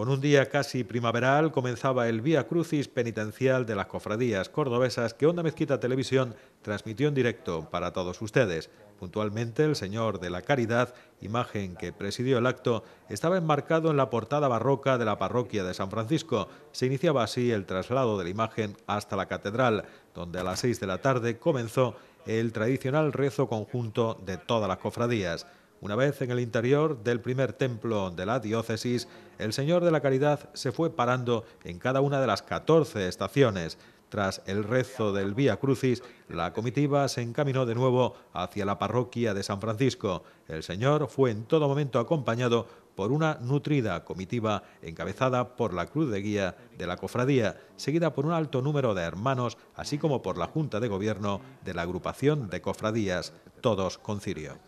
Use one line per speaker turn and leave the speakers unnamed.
Con un día casi primaveral comenzaba el Vía Crucis penitencial de las cofradías cordobesas que Onda Mezquita Televisión transmitió en directo para todos ustedes. Puntualmente, el Señor de la Caridad, imagen que presidió el acto, estaba enmarcado en la portada barroca de la parroquia de San Francisco. Se iniciaba así el traslado de la imagen hasta la catedral, donde a las seis de la tarde comenzó el tradicional rezo conjunto de todas las cofradías. Una vez en el interior del primer templo de la diócesis, el Señor de la Caridad se fue parando en cada una de las 14 estaciones. Tras el rezo del Vía Crucis, la comitiva se encaminó de nuevo hacia la parroquia de San Francisco. El Señor fue en todo momento acompañado por una nutrida comitiva encabezada por la Cruz de Guía de la Cofradía, seguida por un alto número de hermanos, así como por la Junta de Gobierno de la Agrupación de Cofradías, todos con cirio.